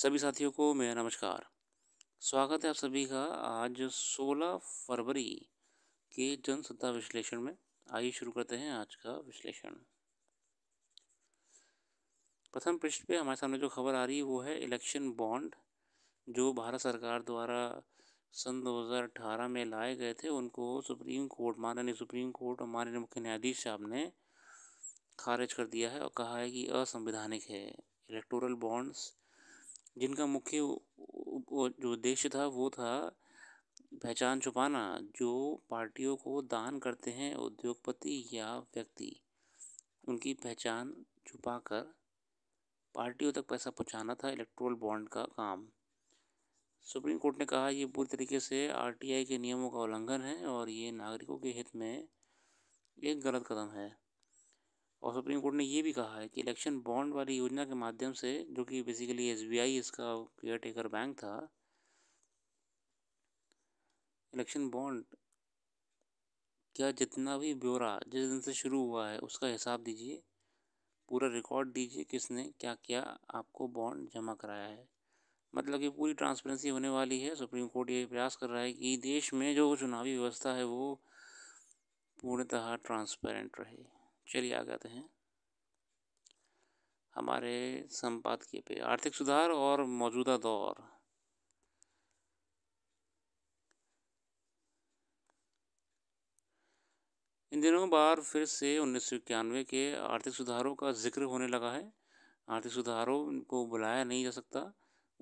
सभी साथियों को मेरा नमस्कार स्वागत है आप सभी का आज 16 फरवरी के जनसत्ता विश्लेषण में आइए शुरू करते हैं आज का विश्लेषण प्रथम पृष्ठ पे हमारे सामने जो खबर आ रही है वो है इलेक्शन बॉन्ड जो भारत सरकार द्वारा सन 2018 में लाए गए थे उनको सुप्रीम कोर्ट माननीय सुप्रीम कोर्ट और माननीय मुख्य न्यायाधीश साहब ने खारिज कर दिया है और कहा है कि असंवैधानिक है इलेक्टोरल बॉन्ड्स जिनका मुख्य जो उद्देश्य था वो था पहचान छुपाना जो पार्टियों को दान करते हैं उद्योगपति या व्यक्ति उनकी पहचान छुपाकर पार्टियों तक पैसा पहुंचाना था इलेक्ट्रोल बॉन्ड का काम सुप्रीम कोर्ट ने कहा ये पूरी तरीके से आरटीआई के नियमों का उल्लंघन है और ये नागरिकों के हित में एक गलत कदम है और सुप्रीम कोर्ट ने ये भी कहा है कि इलेक्शन बॉन्ड वाली योजना के माध्यम से जो कि बेसिकली एस इसका केयर टेकर बैंक था इलेक्शन बॉन्ड क्या जितना भी ब्यौरा जिस दिन से शुरू हुआ है उसका हिसाब दीजिए पूरा रिकॉर्ड दीजिए किसने क्या क्या आपको बॉन्ड जमा कराया है मतलब कि पूरी ट्रांसपेरेंसी होने वाली है सुप्रीम कोर्ट ये प्रयास कर रहा है कि देश में जो चुनावी व्यवस्था है वो पूर्णतः ट्रांसपेरेंट रहे चलिए आ जाते हैं हमारे संपादकीय पे आर्थिक सुधार और मौजूदा दौर इन दिनों बार फिर से उन्नीस के आर्थिक सुधारों का जिक्र होने लगा है आर्थिक सुधारों को बुलाया नहीं जा सकता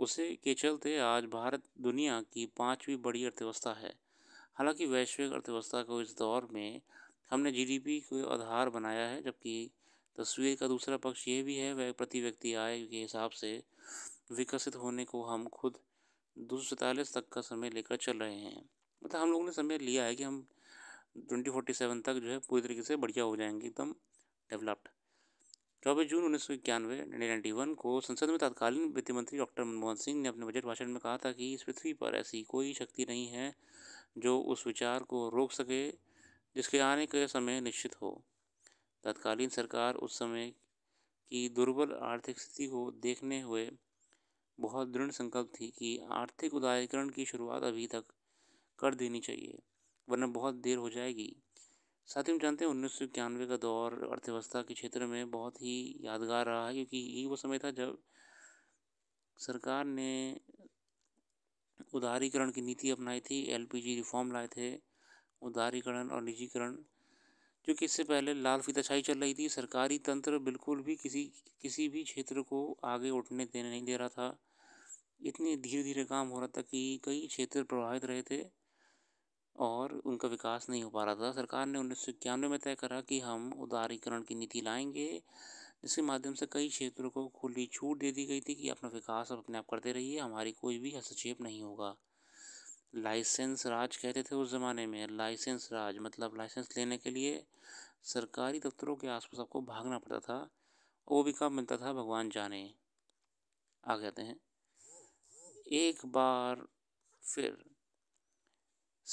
उसे के चलते आज भारत दुनिया की पांचवी बड़ी अर्थव्यवस्था है हालांकि वैश्विक अर्थव्यवस्था को इस दौर में हमने जीडीपी को आधार बनाया है जबकि तस्वीर का दूसरा पक्ष ये भी है वह प्रति व्यक्ति आय के हिसाब से विकसित होने को हम खुद दो सौ सैंतालीस तक का समय लेकर चल रहे हैं मतलब हम लोगों ने समय लिया है कि हम ट्वेंटी फोर्टी सेवन तक जो है पूरी तरीके से बढ़िया हो जाएंगे एकदम डेवलप्ड चौबीस जून उन्नीस सौ इक्यानवे नाइन्टी वन को संसद में तत्कालीन वित्त मंत्री डॉक्टर मनमोहन सिंह ने अपने बजट भाषण में कहा था कि इस पृथ्वी पर ऐसी कोई शक्ति नहीं है जो उस विचार को रोक सके जिसके आने का समय निश्चित हो तत्कालीन सरकार उस समय की दुर्बल आर्थिक स्थिति को देखने हुए बहुत दृढ़ संकल्प थी कि आर्थिक उदारीकरण की शुरुआत अभी तक कर देनी चाहिए वरना बहुत देर हो जाएगी साथ ही हम जानते हैं उन्नीस सौ इक्यानवे का दौर अर्थव्यवस्था के क्षेत्र में बहुत ही यादगार रहा है क्योंकि यही वो समय था जब सरकार ने उदारीकरण की नीति अपनाई थी एलपीजी रिफॉर्म लाए थे उदारीकरण और निजीकरण जो कि इससे पहले लाल फीताशाही चल रही थी सरकारी तंत्र बिल्कुल भी किसी किसी भी क्षेत्र को आगे उठने देने नहीं दे रहा था इतने धीरे धीरे काम हो रहा था कि कई क्षेत्र प्रभावित रहे थे और उनका विकास नहीं हो पा रहा था सरकार ने उन्नीस सौ इक्यानवे में तय करा कि हम उदारीकरण की नीति लाएंगे जिसके माध्यम से कई क्षेत्रों को खुली छूट दे दी गई थी कि अपना विकास अपने आप करते रहिए हमारी कोई भी हस्तक्षेप नहीं होगा लाइसेंस राज कहते थे उस ज़माने में लाइसेंस राज मतलब लाइसेंस लेने के लिए सरकारी दफ्तरों के आसपास आपको भागना पड़ता था वो भी कब मिलता था भगवान जाने आ कहते हैं एक बार फिर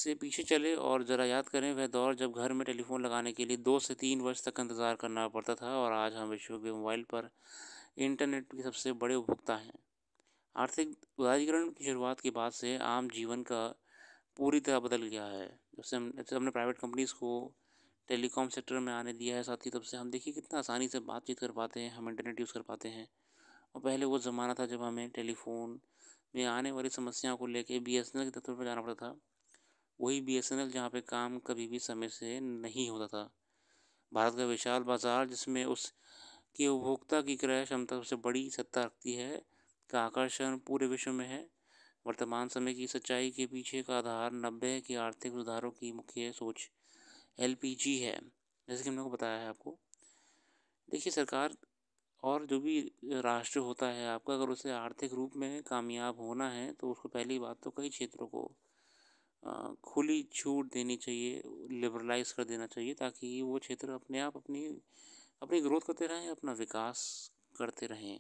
से पीछे चले और ज़रा याद करें वह दौर जब घर में टेलीफोन लगाने के लिए दो से तीन वर्ष तक इंतज़ार करना पड़ता था और आज हम विश्व के मोबाइल पर इंटरनेट के सबसे बड़े उपभोक्ता हैं आर्थिक उदारीकरण की शुरुआत के बाद से आम जीवन का पूरी तरह बदल गया है जब से हम जब हमने प्राइवेट कंपनीज़ को टेलीकॉम सेक्टर में आने दिया है साथ ही तब से हम देखिए कितना आसानी से बातचीत कर पाते हैं हम इंटरनेट यूज़ कर पाते हैं और पहले वो ज़माना था जब हमें टेलीफोन में आने वाली समस्याओं को लेके बी एस एन एल के दफ्तर पर जाना पड़ता था वही बी एस एन एल जहाँ पर काम कभी भी समय से नहीं होता था भारत का विशाल बाजार जिसमें उस उपभोक्ता की क्रय क्षमता सबसे बड़ी सत्ता रखती है का आकर्षण पूरे विश्व में है वर्तमान समय की सच्चाई के पीछे का आधार नब्बे के आर्थिक सुधारों की मुख्य सोच एल है जैसे कि हमने को बताया है आपको देखिए सरकार और जो भी राष्ट्र होता है आपका अगर उसे आर्थिक रूप में कामयाब होना है तो उसको पहली बात तो कई क्षेत्रों को खुली छूट देनी चाहिए लिबरलाइज कर देना चाहिए ताकि वो क्षेत्र अपने आप अपनी अपनी ग्रोथ करते रहें अपना विकास करते रहें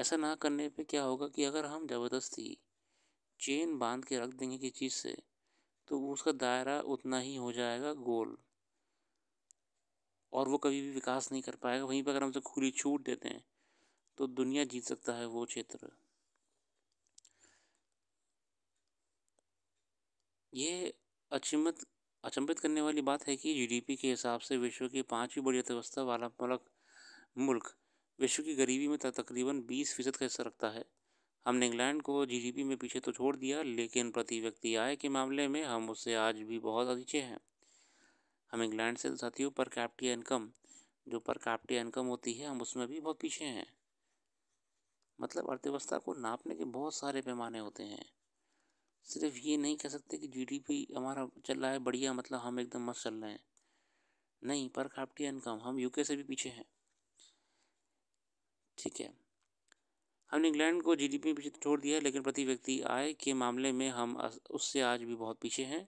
ऐसा ना करने पे क्या होगा कि अगर हम ज़बरदस्ती चेन बांध के रख देंगे किसी चीज़ से तो उसका दायरा उतना ही हो जाएगा गोल और वो कभी भी विकास नहीं कर पाएगा वहीं पर अगर हम उसे खुली छूट देते हैं तो दुनिया जीत सकता है वो क्षेत्र ये अचमत अचंभित करने वाली बात है कि जीडीपी के हिसाब से विश्व की पांचवी बड़ी अर्थव्यवस्था वाला मुल्क मुल्क विश्व की गरीबी में तकरीबन बीस फीसद का हिस्सा रखता है हमने इंग्लैंड को जीडीपी में पीछे तो छोड़ दिया लेकिन प्रति व्यक्ति आय के मामले में हम उससे आज भी बहुत पीछे हैं हम इंग्लैंड से साथियों पर कैप्टिया इनकम जो पर कैप्टिया इनकम होती है हम उसमें भी बहुत पीछे हैं मतलब अर्थव्यवस्था को नापने के बहुत सारे पैमाने होते हैं सिर्फ ये नहीं कह सकते कि जीडीपी हमारा चल रहा है बढ़िया मतलब हम एकदम मस्त चल रहे हैं नहीं पर कैप्टिया इनकम हम यूके से भी पीछे हैं ठीक है हमने इंग्लैंड को जीडीपी में पीछे तो छोड़ दिया है लेकिन प्रति व्यक्ति आय के मामले में हम उससे आज भी बहुत पीछे हैं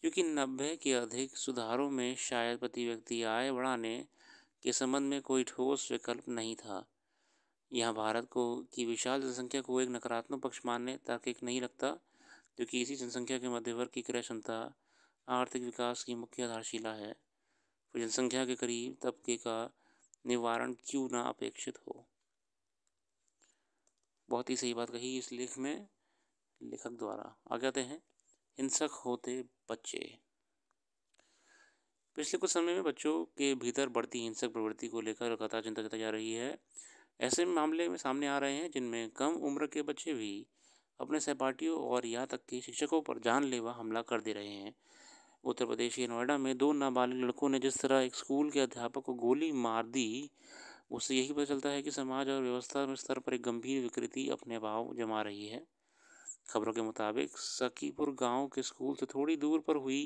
क्योंकि नब्बे के अधिक सुधारों में शायद प्रति व्यक्ति आय बढ़ाने के संबंध में कोई ठोस विकल्प नहीं था यहाँ भारत को की विशाल जनसंख्या को एक नकारात्मक पक्ष मानने तार्किक नहीं लगता क्योंकि इसी जनसंख्या के मध्यवर्ग की क्रय क्षमता आर्थिक विकास की मुख्य आधारशिला है फिर जनसंख्या के करीब तबके का निवारण क्यों ना अपेक्षित हो बहुत ही सही बात कही इस लेख में लेखक द्वारा आगे आते हैं हिंसक होते बच्चे पिछले कुछ समय में बच्चों के भीतर बढ़ती हिंसक प्रवृत्ति को लेकर लगातार चिंता जताई जा रही है ऐसे मामले में सामने आ रहे हैं जिनमें कम उम्र के बच्चे भी अपने सहपाठियों और यहाँ तक कि शिक्षकों पर जानलेवा हमला कर दे रहे हैं उत्तर प्रदेश के नोएडा में दो नाबालिग लड़कों ने जिस तरह एक स्कूल के अध्यापक को गोली मार दी उससे यही पता चलता है कि समाज और व्यवस्था में स्तर पर एक गंभीर विकृति अपने भाव जमा रही है खबरों के मुताबिक सकीपुर गांव के स्कूल से थोड़ी दूर पर हुई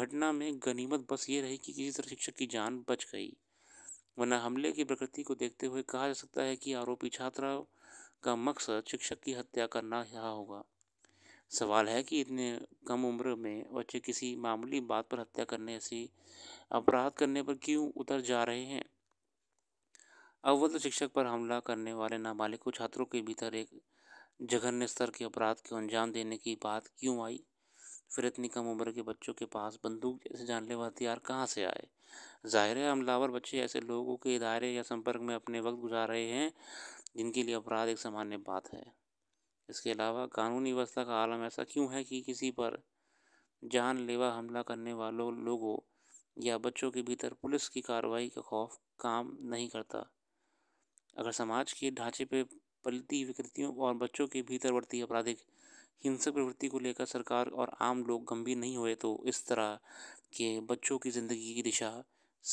घटना में गनीमत बस ये रही कि किसी तरह शिक्षक की जान बच गई वरना हमले की प्रकृति को देखते हुए कहा जा सकता है कि आरोपी छात्रा का मकसद शिक्षक की हत्या करना रहा होगा सवाल है कि इतने कम उम्र में बच्चे किसी मामूली बात पर हत्या करने ऐसी अपराध करने पर क्यों उतर जा रहे हैं अव्वल तो शिक्षक पर हमला करने वाले नाबालिग को छात्रों के भीतर एक जघन्य स्तर के अपराध को अंजाम देने की बात क्यों आई फिर इतनी कम उम्र के बच्चों के पास बंदूक जैसे जानलेवा हथियार कहाँ से आए ज़ाहिर है हमलावर बच्चे ऐसे लोगों के इदारे या संपर्क में अपने वक्त गुजार रहे हैं जिनके लिए अपराध एक सामान्य बात है इसके अलावा कानूनी व्यवस्था का आलम ऐसा क्यों है कि किसी पर जानलेवा हमला करने वालों लोगों या बच्चों के भीतर पुलिस की कार्रवाई का खौफ काम नहीं करता अगर समाज के ढांचे पर पलती विकृतियों और बच्चों के भीतर बढ़ती आपराधिक हिंसक प्रवृत्ति को लेकर सरकार और आम लोग गंभीर नहीं हुए तो इस तरह के बच्चों की ज़िंदगी की दिशा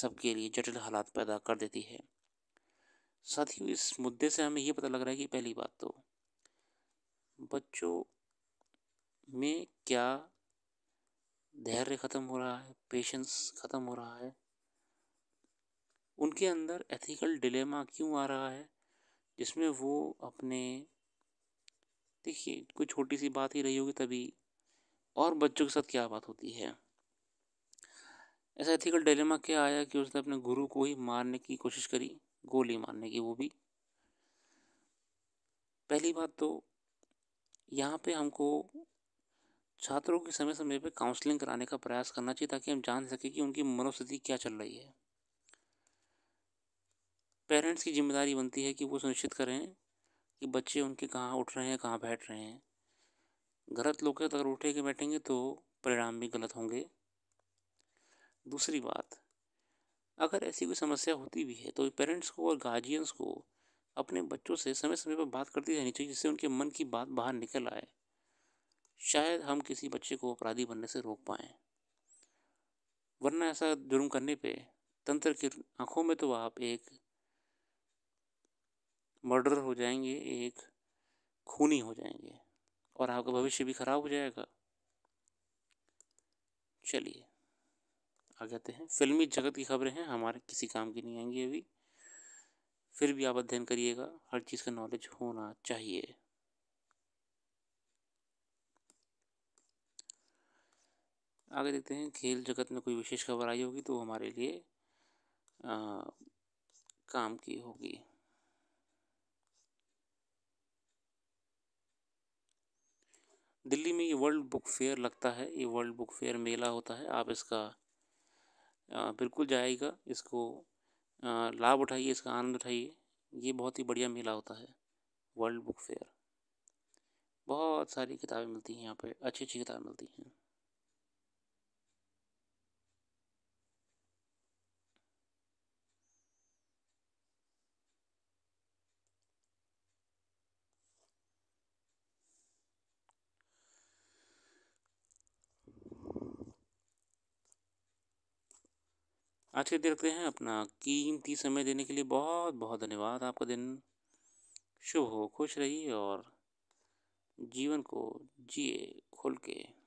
सबके लिए जटिल हालात पैदा कर देती है साथियों इस मुद्दे से हमें ये पता लग रहा है कि पहली बात तो बच्चों में क्या धैर्य ख़त्म हो रहा है पेशेंस ख़त्म हो रहा है उनके अंदर एथिकल डिलेमा क्यों आ रहा है जिसमें वो अपने देखिए कोई छोटी सी बात ही रही होगी तभी और बच्चों के साथ क्या बात होती है ऐसा एथिकल डिलेमा क्या आया कि उसने अपने गुरु को ही मारने की कोशिश करी गोली मारने की वो भी पहली बात तो यहाँ पे हमको छात्रों की समय समय पे काउंसलिंग कराने का प्रयास करना चाहिए ताकि हम जान सकें कि उनकी मनोस्थिति क्या चल रही है पेरेंट्स की जिम्मेदारी बनती है कि वो सुनिश्चित करें कि बच्चे उनके कहाँ उठ रहे हैं कहाँ बैठ रहे हैं गलत लोग अगर उठे के बैठेंगे तो परिणाम भी गलत होंगे दूसरी बात अगर ऐसी कोई समस्या होती भी है तो पेरेंट्स को और गार्जियंस को अपने बच्चों से समय समय पर बात करती रहनी चाहिए जिससे उनके मन की बात बाहर निकल आए शायद हम किसी बच्चे को अपराधी बनने से रोक पाएँ वरना ऐसा जुर्म करने पे तंत्र की आँखों में तो आप एक मर्डर हो जाएंगे एक खूनी हो जाएंगे और आपका भविष्य भी खराब हो जाएगा चलिए आ जाते हैं फिल्मी जगत की खबरें हैं हमारे किसी काम की नहीं आएंगी अभी फिर भी आप अध्ययन करिएगा हर चीज़ का नॉलेज होना चाहिए आगे देखते हैं खेल जगत में कोई विशेष खबर आई होगी तो हमारे लिए आ, काम की होगी दिल्ली में ये वर्ल्ड बुक फेयर लगता है ये वर्ल्ड बुक फेयर मेला होता है आप इसका बिल्कुल जाएगा इसको लाभ उठाइए इसका आनंद उठाइए ये बहुत ही बढ़िया मेला होता है वर्ल्ड बुक फेयर बहुत सारी किताबें मिलती हैं यहाँ पे अच्छी अच्छी किताबें मिलती हैं आज के देखते हैं अपना कीमती समय देने के लिए बहुत बहुत धन्यवाद आपका दिन शुभ हो खुश रहिए और जीवन को जिए खुल के